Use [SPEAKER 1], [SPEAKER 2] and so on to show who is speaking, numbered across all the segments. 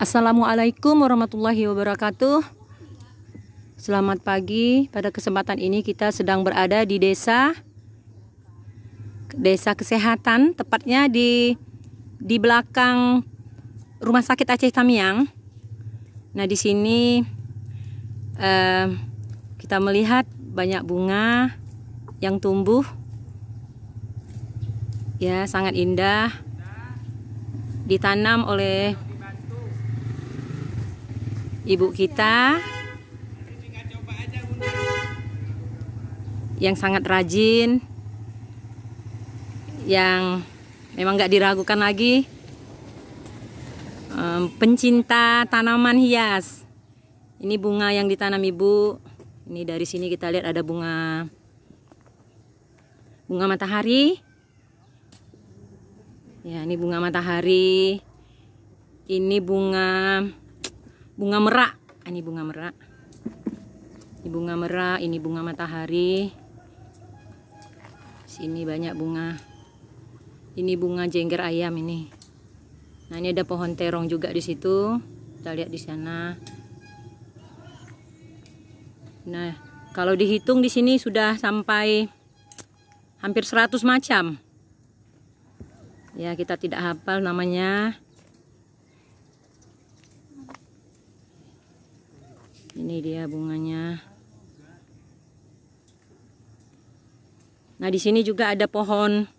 [SPEAKER 1] Assalamualaikum warahmatullahi wabarakatuh. Selamat pagi. Pada kesempatan ini kita sedang berada di desa Desa Kesehatan, tepatnya di di belakang Rumah Sakit Aceh Tamiang. Nah, di sini eh, kita melihat banyak bunga yang tumbuh. Ya, sangat indah. Ditanam oleh ibu kita yang sangat rajin yang memang nggak diragukan lagi um, pencinta tanaman hias ini bunga yang ditanam ibu ini dari sini kita lihat ada bunga bunga matahari ya ini bunga matahari ini bunga bunga merak ini bunga merak ini bunga merak ini bunga matahari sini banyak bunga ini bunga jengger ayam ini nah ini ada pohon terong juga di situ kita lihat di sana nah kalau dihitung di sini sudah sampai hampir 100 macam ya kita tidak hafal namanya ini dia bunganya nah di sini juga ada pohon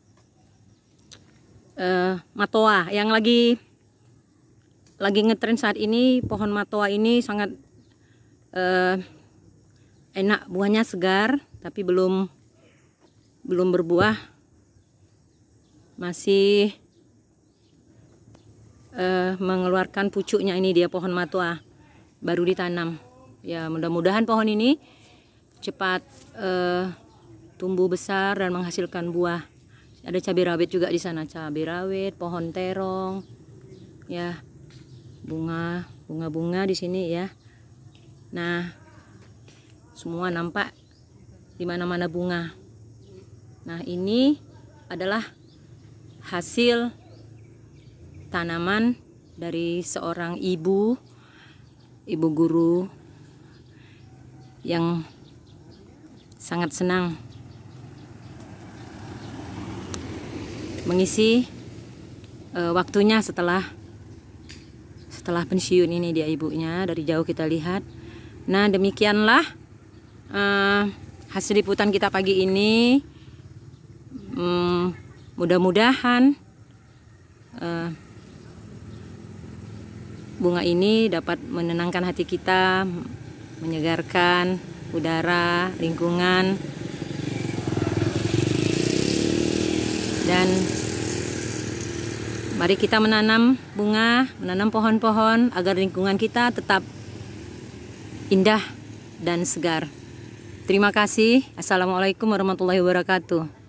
[SPEAKER 1] uh, matoa yang lagi lagi ngetren saat ini pohon matoa ini sangat uh, enak buahnya segar tapi belum belum berbuah masih uh, mengeluarkan pucuknya ini dia pohon matoa baru ditanam ya mudah-mudahan pohon ini cepat uh, tumbuh besar dan menghasilkan buah ada cabai rawit juga di sana cabai rawit pohon terong ya bunga bunga-bunga di sini ya nah semua nampak di mana-mana bunga nah ini adalah hasil tanaman dari seorang ibu ibu guru yang sangat senang mengisi uh, waktunya setelah setelah pensiun ini dia ibunya dari jauh kita lihat nah demikianlah uh, hasil liputan kita pagi ini um, mudah-mudahan uh, bunga ini dapat menenangkan hati kita menyegarkan udara, lingkungan dan mari kita menanam bunga, menanam pohon-pohon agar lingkungan kita tetap indah dan segar. Terima kasih. Assalamualaikum warahmatullahi wabarakatuh.